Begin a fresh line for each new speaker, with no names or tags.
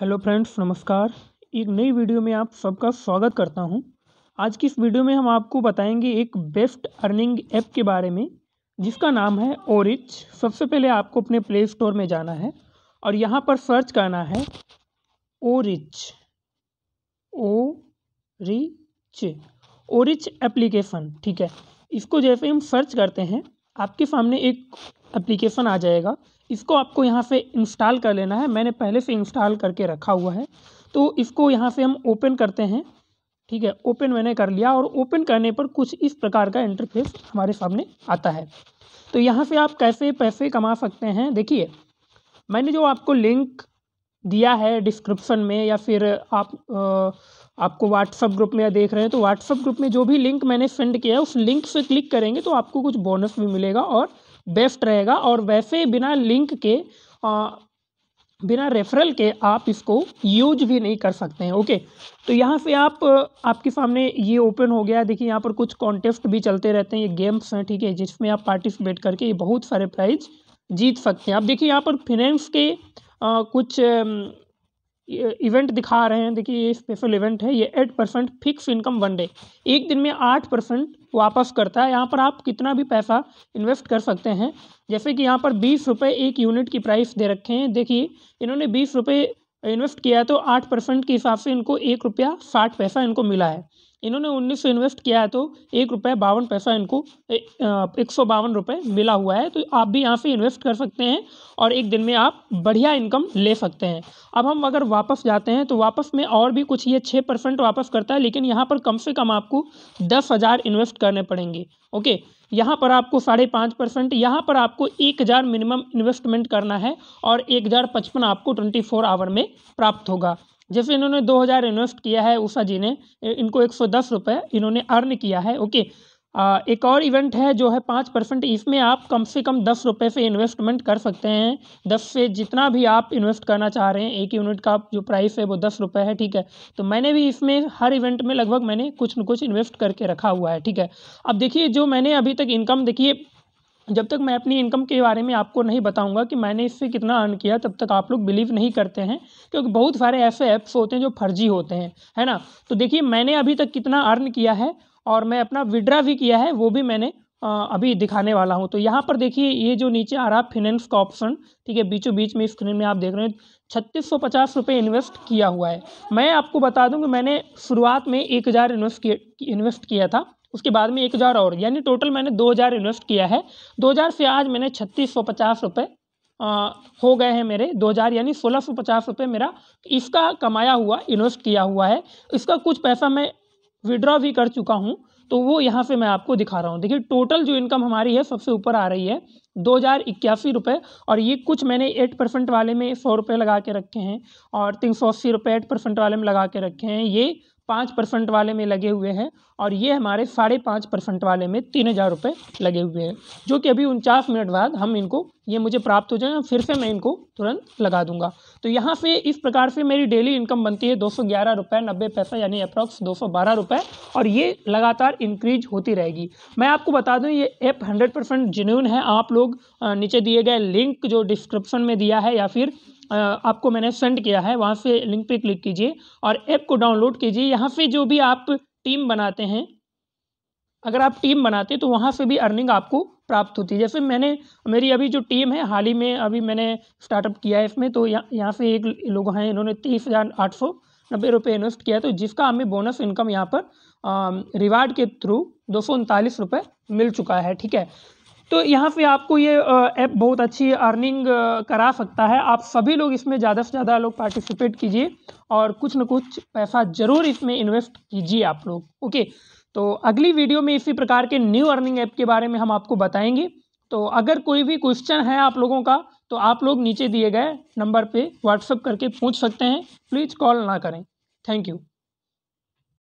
hello friends नमस्कार एक नई वीडियो में आप सबका स्वागत करता हूं आज की इस वीडियो में हम आपको बताएंगे एक बेस्ट अर्निंग ऐप के बारे में जिसका नाम है ओरिच सबसे पहले आपको अपने प्ले स्टोर में जाना है और यहां पर सर्च करना है ओरिच ओ रिच ओरिच एप्लीकेशन ठीक है इसको जैसे हम सर्च करते हैं आपके सामने एक एप्लीकेशन आ जाएगा इसको आपको यहाँ से इंस्टॉल कर लेना है मैंने पहले से इंस्टॉल करके रखा हुआ है तो इसको यहाँ से हम ओपन करते हैं ठीक है ओपन मैंने कर लिया और ओपन करने पर कुछ इस प्रकार का इंटरफेस हमारे सामने आता है तो यहाँ से आप कैसे पैसे कमा सकते हैं देखिए मैंने जो आपको लिंक दिया है डिस्क्रिप्शन में या फिर आप आ, आपको व्हाट्सअप ग्रुप में देख रहे हैं तो व्हाट्सअप ग्रुप में जो भी लिंक मैंने सेंड किया है उस लिंक से क्लिक करेंगे तो आपको कुछ बोनस भी मिलेगा और बेस्ट रहेगा और वैसे बिना लिंक के आ, बिना रेफरल के आप इसको यूज भी नहीं कर सकते हैं ओके तो यहाँ से आप आपके सामने ये ओपन हो गया देखिए यहाँ पर कुछ कॉन्टेस्ट भी चलते रहते हैं ये गेम्स हैं ठीक है जिसमें आप पार्टिसिपेट करके ये बहुत सारे प्राइज जीत सकते हैं आप देखिए यहाँ पर फिनेंस के आ, कुछ इवेंट दिखा रहे हैं देखिए ये स्पेशल इवेंट है ये eight percent fix income one day एक दिन में आठ परसेंट वापस करता है यहाँ पर आप कितना भी पैसा इन्वेस्ट कर सकते हैं जैसे कि यहाँ पर बीस रुपये एक यूनिट की प्राइस दे रखे हैं देखिए इन्होंने बीस रुपये इन्वेस्ट किया है तो आठ परसेंट के हिसाब से इनको एक रुपया साठ पैसा इनको मिला है इन्होंने उन्नीस सौ इन्वेस्ट किया है तो एक रुपये बावन पैसा इनको एक सौ बावन रुपये मिला हुआ है तो आप भी यहाँ से इन्वेस्ट कर सकते हैं और एक दिन में आप बढ़िया इनकम ले सकते हैं अब हम अगर वापस जाते हैं तो वापस में और भी कुछ ये छः परसेंट वापस करता है लेकिन यहाँ पर कम से कम आपको दस हज़ार इन्वेस्ट करने पड़ेंगे ओके यहाँ पर आपको साढ़े पाँच परसेंट यहाँ पर आपको एक हज़ार मिनिमम इन्वेस्टमेंट करना है और एक हज़ार पचपन आपको ट्वेंटी फोर आवर में प्राप्त होगा जैसे इन्होंने दो हज़ार इन्वेस्ट किया है उषा जी ने इनको एक सौ दस रुपये इन्होंने अर्न किया है ओके एक और इवेंट है जो है पाँच परसेंट इसमें e आप कम से कम दस रुपये से इन्वेस्टमेंट कर सकते हैं दस से जितना भी आप इन्वेस्ट करना चाह रहे हैं एक यूनिट का जो प्राइस है वो दस रुपये है ठीक है तो मैंने भी इसमें e हर इवेंट में लगभग मैंने कुछ न कुछ इन्वेस्ट करके रखा हुआ है ठीक है अब देखिए जो मैंने अभी तक इनकम देखिए जब तक मैं अपनी इनकम के बारे में आपको नहीं बताऊंगा कि मैंने इससे कितना अर्न किया तब तक आप लोग बिलीव नहीं करते हैं क्योंकि बहुत सारे ऐसे ऐप्स होते हैं जो फर्जी होते हैं है ना तो देखिए मैंने अभी तक कितना अर्न किया है और मैं अपना विड्रा भी किया है वो भी मैंने अभी दिखाने वाला हूँ तो यहाँ पर देखिए ये जो नीचे आ रहा है फिनेंस का ऑप्शन ठीक है बीचों बीच में स्क्रीन में आप देख रहे हैं छत्तीस सौ पचास रुपये इन्वेस्ट किया हुआ है मैं आपको बता दूँ कि मैंने शुरुआत में एक हज़ार इन्वेस्ट किया इन्वेस्ट किया था उसके बाद में एक हज़ार और यानी टोटल मैंने दो हज़ार इन्वेस्ट किया है दो हज़ार से आज मैंने छत्तीस सौ पचास रुपये हो गए हैं मेरे हज़ार यानी सोलह सौ पचास रुपये मेरा इसका कमाया हुआ इन्वेस्ट किया हुआ है इसका कुछ पैसा मैं विड्रॉ भी कर चुका हूँ तो वो यहाँ से मैं आपको दिखा रहा हूँ देखिए टोटल जो इनकम हमारी है सबसे ऊपर आ रही है दो हज़ार इक्यासी रुपये और ये कुछ मैंने एट परसेंट वाले में सौ रुपये लगा के रखे हैं और तीन सौ अस्सी रुपये एट परसेंट वाले में लगा के रखे हैं ये पाँच परसेंट वाले में लगे हुए हैं और ये हमारे साढ़े पाँच परसेंट वाले में तीन हज़ार रुपये लगे हुए हैं जो कि अभी उनचास मिनट बाद हम इनको ये मुझे प्राप्त हो जाए फिर से मैं इनको तुरंत लगा दूंगा तो यहाँ से इस प्रकार से मेरी डेली इनकम बनती है दो सौ ग्यारह रुपये नब्बे पैसा यानी अप्रॉक्स दो सौ बारह रुपये और ये लगातार इंक्रीज होती रहेगी मैं आपको बता दूँ ये ऐप हंड्रेड परसेंट जेन्यून है आप लोग नीचे दिए गए लिंक जो डिस्क्रिप्शन में दिया है या फिर आपको मैंने सेंड किया है वहाँ से लिंक पे क्लिक कीजिए और ऐप को डाउनलोड कीजिए यहाँ से जो भी आप टीम बनाते हैं अगर आप टीम बनाते हैं तो वहाँ से भी अर्निंग आपको प्राप्त होती है जैसे मैंने मेरी अभी जो टीम है हाल ही में अभी मैंने स्टार्टअप किया है इसमें तो यहाँ यहाँ से एक लोग हैं इन्होंने तीस हज़ार आठ सौ नब्बे रुपये इन्वेस्ट किया तो जिसका हमें बोनस इनकम यहाँ पर रिवार्ड के थ्रू दो सौ उनतालीस रुपये मिल चुका है ठीक है तो यहाँ पे आपको ये ऐप बहुत अच्छी अर्निंग करा सकता है आप सभी लोग इसमें ज़्यादा से ज़्यादा लोग पार्टिसिपेट कीजिए और कुछ ना कुछ पैसा ज़रूर इसमें इन्वेस्ट कीजिए आप लोग ओके तो अगली वीडियो में इसी प्रकार के न्यू अर्निंग ऐप के बारे में हम आपको बताएंगे तो अगर कोई भी क्वेश्चन है आप लोगों का तो आप लोग नीचे दिए गए नंबर पर व्हाट्सअप करके पूछ सकते हैं प्लीज़ कॉल ना करें थैंक यू